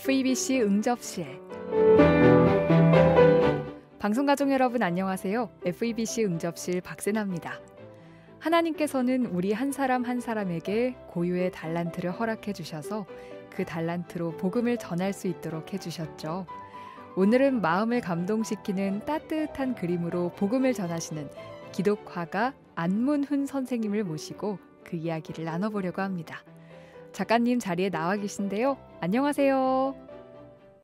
FEBC 응접실 방송가족 여러분 안녕하세요. FEBC 응접실 박세나입니다. 하나님께서는 우리 한 사람 한 사람에게 고유의 달란트를 허락해 주셔서 그 달란트로 복음을 전할 수 있도록 해 주셨죠. 오늘은 마음을 감동시키는 따뜻한 그림으로 복음을 전하시는 기독화가 안문훈 선생님을 모시고 그 이야기를 나눠보려고 합니다. 작가님 자리에 나와 계신데요. 안녕하세요.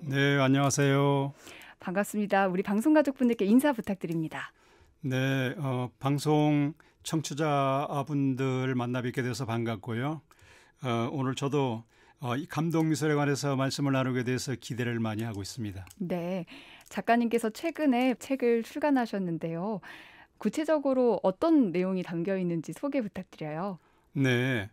네, 안녕하세요. 반갑습니다. 우리 방송 가족분들께 인사 부탁드립니다. 네, 어, 방송 청취자분들 만나 뵙게 돼서 반갑고요. 어, 오늘 저도 어, 이 감독 미술에 관해서 말씀을 나누게 돼서 기대를 많이 하고 있습니다. 네, 작가님께서 최근에 책을 출간하셨는데요. 구체적으로 어떤 내용이 담겨 있는지 소개 부탁드려요. 네.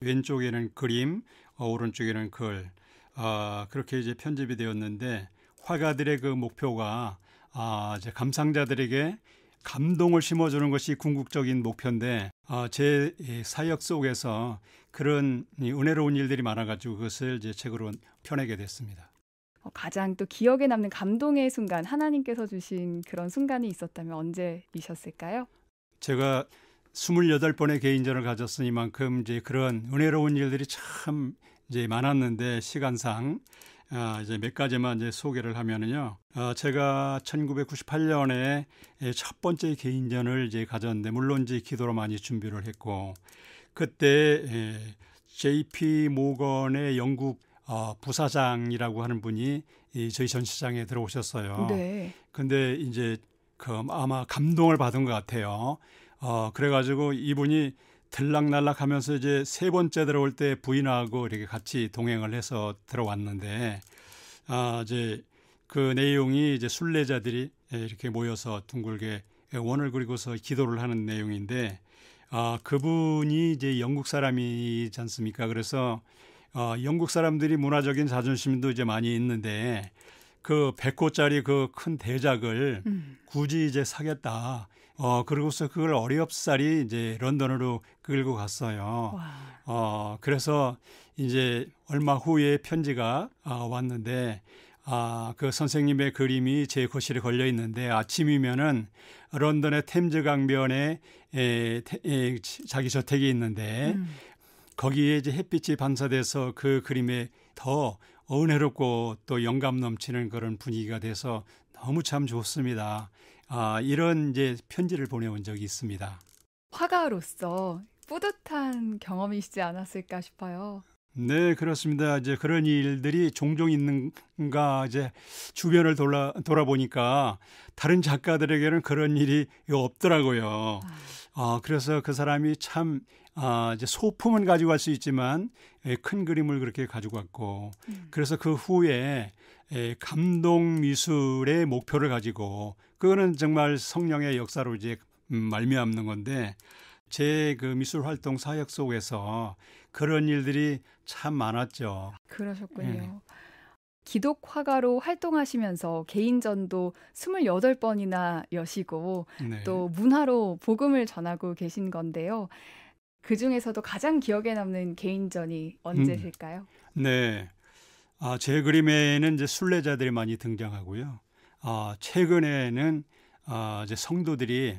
왼쪽에는 그림, 어, 오른쪽에는 글. 아, 그렇게 이제 편집이 되었는데 화가들의 그 목표가 아, 이제 감상자들에게 감동을 심어주는 것이 궁극적인 목표인데 아, 제 사역 속에서 그런 은혜로운 일들이 많아가지고 그것을 이제 책으로 펴내게 됐습니다. 어, 가장 또 기억에 남는 감동의 순간 하나님께서 주신 그런 순간이 있었다면 언제이셨을까요? 제가 스물여덟 번의 개인전을 가졌으니 만큼 이제 그런 은혜로운 일들이 참 이제 많았는데 시간상 아, 이제 몇 가지만 이제 소개를 하면은요. 아, 제가 1998년에 예, 첫 번째 개인전을 이제 가졌는데 물론 이제 기도로 많이 준비를 했고 그때 에, 예, JP 모건의 영국 어, 부사장이라고 하는 분이 이 저희 전시장에 들어오셨어요. 네. 근데 이제 그 아마 감동을 받은 것 같아요. 어, 그래가지고 이분이 들락날락하면서 이제 세 번째 들어올 때 부인하고 이렇게 같이 동행을 해서 들어왔는데 아 이제 그 내용이 이제 순례자들이 이렇게 모여서 둥글게 원을 그리고서 기도를 하는 내용인데 아 그분이 이제 영국 사람이지 않습니까? 그래서 어, 영국 사람들이 문화적인 자존심도 이제 많이 있는데 그 100호짜리 그 큰 대작을 음. 굳이 이제 사겠다. 어 그러고서 그걸 어리없살리 이제 런던으로 끌고 갔어요. 와. 어 그래서 이제 얼마 후에 편지가 아, 왔는데 아, 그 선생님의 그림이 제 거실에 걸려 있는데 아침이면은 런던의 템즈 강변에 에, 태, 에, 자기 저택이 있는데 음. 거기에 이제 햇빛이 반사돼서 그 그림에 더 은혜롭고 또 영감 넘치는 그런 분위기가 돼서 너무 참 좋습니다. 아, 이런 이제 편지를 보내온 적이 있습니다. 화가로서 뿌듯한 경험이시지 않았을까 싶어요. 네, 그렇습니다. 이제 그런 일들이 종종 있는가 이제 주변을 돌아 돌아보니까 다른 작가들에게는 그런 일이 없더라고요. 아. 아 그래서 그 사람이 참 아, 이제 소품은 가지고 갈 수 있지만 예, 큰 그림을 그렇게 가지고 갔고 음. 그래서 그 후에 예, 감동 미술의 목표를 가지고 그거는 정말 성령의 역사로 이제 말미암는 건데 제 그 미술 활동 사역 속에서 그런 일들이 참 많았죠. 그러셨군요. 네. 예. 기독 화가로 활동하시면서 개인전도 28번이나 여시고 네. 또 문화로 복음을 전하고 계신 건데요. 그 중에서도 가장 기억에 남는 개인전이 음. 언제실까요? 음. 네. 아, 제 그림에는 이제 순례자들이 많이 등장하고요. 아, 최근에는 아, 이제 성도들이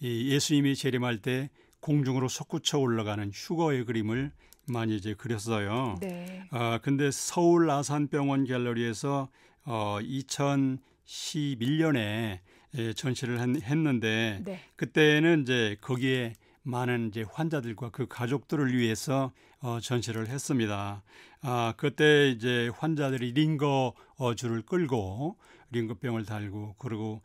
이 예수님이 재림할 때 공중으로 솟구쳐 올라가는 휴거의 그림을 많이 이제 그렸어요. 네. 아, 근데 서울 아산병원 갤러리에서 어, 2011년에 예, 전시를 한, 했는데 네. 그때는 이제 거기에 많은 이제 환자들과 그 가족들을 위해서 어, 전시를 했습니다. 아, 그때 이제 환자들이 링거 어, 줄을 끌고 링거병을 달고 그리고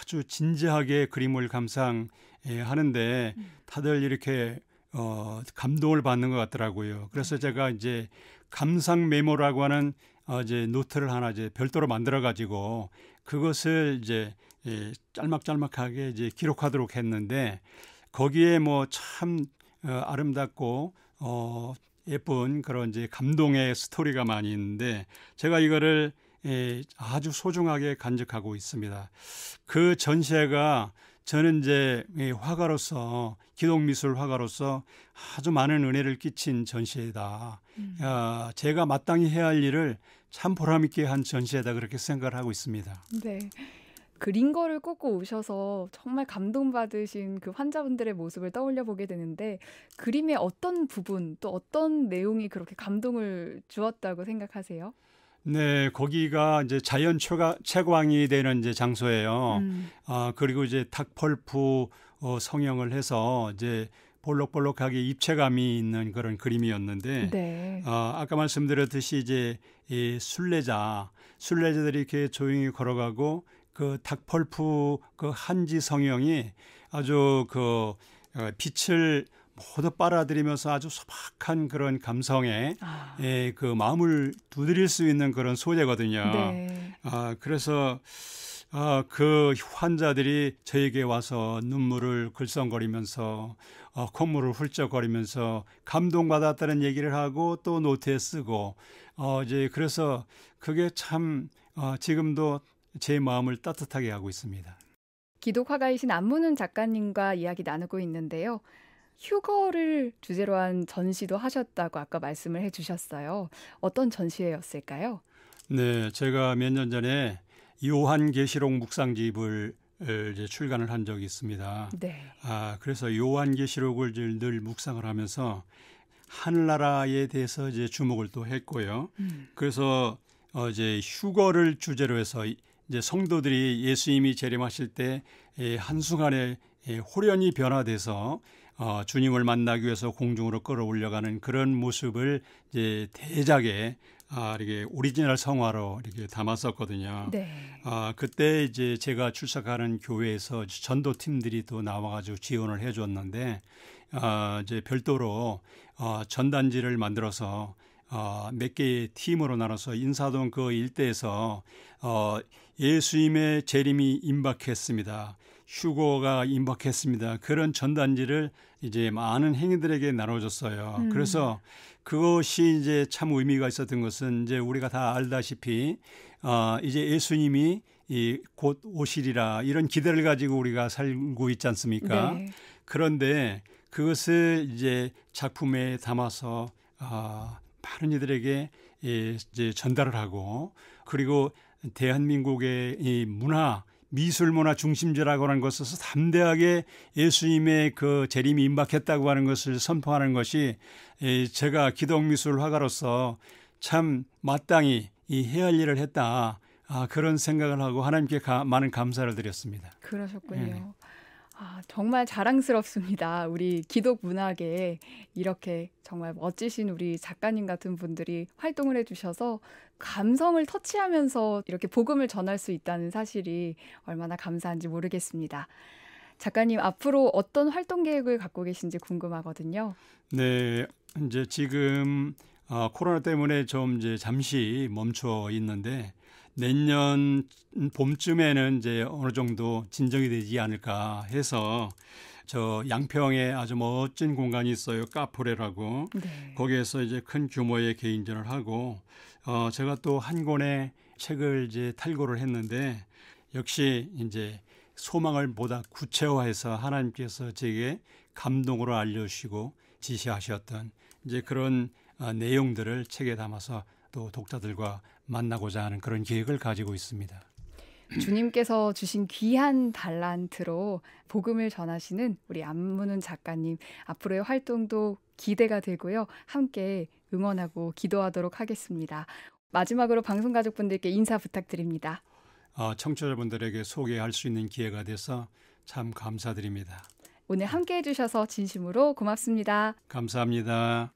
아주 진지하게 그림을 감상하는데 음. 다들 이렇게 어, 감동을 받는 것 같더라고요. 그래서 네. 제가 이제 감상 메모라고 하는 어, 이제 노트를 하나 이제 별도로 만들어 가지고 그것을 이제 예, 짤막짤막하게 이제 기록하도록 했는데 거기에 뭐참 어, 아름답고 어, 예쁜 그런 이제 감동의 스토리가 많이 있는데 제가 이거를 예, 아주 소중하게 간직하고 있습니다. 그 전시회가 저는 이제 예, 화가로서 기독미술 화가로서 아주 많은 은혜를 끼친 전시회다. 음. 아, 제가 마땅히 해야 할 일을 참 보람 있게 한 전시회다 그렇게 생각을 하고 있습니다. 네. 그 링거를 꽂고 오셔서 정말 감동받으신 그 환자분들의 모습을 떠올려 보게 되는데 그림의 어떤 부분 또 어떤 내용이 그렇게 감동을 주었다고 생각하세요? 네, 거기가 이제 자연 최가, 채광이 되는 이제 장소예요. 음. 아, 그리고 이제 탁펄프 어, 성형을 해서 이제 볼록볼록하게 입체감이 있는 그런 그림이었는데 네. 어, 아까 말씀드렸듯이 이제 이 순례자 순례자들이 이렇게 조용히 걸어가고 그 닥펄프 그 한지 성형이 아주 그 어, 빛을 모두 빨아들이면서 아주 소박한 그런 감성에 아. 예, 그 마음을 두드릴 수 있는 그런 소재거든요. 네. 아, 그래서 아, 그 환자들이 저에게 와서 눈물을 글썽거리면서 어, 콧물을 훌쩍거리면서 감동받았다는 얘기를 하고 또 노트에 쓰고 어, 이제 그래서 그게 참 어, 지금도 제 마음을 따뜻하게 하고 있습니다. 기독화가이신 안무는 작가님과 이야기 나누고 있는데요. 휴거를 주제로 한 전시도 하셨다고 아까 말씀을 해주셨어요. 어떤 전시회였을까요? 네, 제가 몇 년 전에 요한계시록 묵상집을 출간을 한 적이 있습니다. 네. 아, 그래서 요한계시록을 늘 묵상을 하면서 하늘나라에 대해서 이제 주목을 또 했고요. 음. 그래서 어제 휴거를 주제로 해서 이제 성도들이 예수님이 재림하실 때 한순간에 홀연히 변화돼서 어, 주님을 만나기 위해서 공중으로 끌어올려가는 그런 모습을 이제 대작에 아, 이게 오리지널 성화로 이렇게 담았었거든요. 네. 아, 그때 이제 제가 출석하는 교회에서 전도팀들이 또 나와가지고 지원을 해줬는데, 아, 이제 별도로 아, 전단지를 만들어서 아, 몇 개의 팀으로 나눠서 인사동 그 일대에서 어, 예수님의 재림이 임박했습니다. 휴거가 임박했습니다. 그런 전단지를 이제 많은 행인들에게 나눠줬어요. 음. 그래서 그것이 이제 참 의미가 있었던 것은 이제 우리가 다 알다시피 아, 이제 예수님이 이 곧 오시리라 이런 기대를 가지고 우리가 살고 있지 않습니까? 네. 그런데 그것을 이제 작품에 담아서 아, 많은 이들에게 예, 이제 전달을 하고 그리고 대한민국의 이 문화 미술 문화 중심지라고 하는 것에서 담대하게 예수님의 그 재림이 임박했다고 하는 것을 선포하는 것이 제가 기독미술 화가로서 참 마땅히 이 해야 할 일을 했다. 아, 그런 생각을 하고 하나님께 가, 많은 감사를 드렸습니다. 그러셨군요. 네. 아, 정말 자랑스럽습니다. 우리 기독 문학에 이렇게 정말 멋지신 우리 작가님 같은 분들이 활동을 해주셔서 감성을 터치하면서 이렇게 복음을 전할 수 있다는 사실이 얼마나 감사한지 모르겠습니다. 작가님, 앞으로 어떤 활동 계획을 갖고 계신지 궁금하거든요. 네, 이제 지금 아, 코로나 때문에 좀 이제 잠시 멈춰 있는데 내년 봄쯤에는 이제 어느 정도 진정이 되지 않을까 해서 저 양평에 아주 멋진 공간이 있어요. 카프레라고. 네. 거기에서 이제 큰 규모의 개인전을 하고 어 제가 또 한 권의 책을 이제 탈고를 했는데 역시 이제 소망을 보다 구체화해서 하나님께서 제게 감동으로 알려주시고 지시하셨던 이제 그런 어, 내용들을 책에 담아서 또 독자들과 만나고자 하는 그런 계획을 가지고 있습니다. 주님께서 주신 귀한 달란트로 복음을 전하시는 우리 안문은 작가님 앞으로의 활동도 기대가 되고요. 함께 응원하고 기도하도록 하겠습니다. 마지막으로 방송 가족분들께 인사 부탁드립니다. 어, 청취자분들에게 소개할 수 있는 기회가 돼서 참 감사드립니다. 오늘 함께 해주셔서 진심으로 고맙습니다. 감사합니다.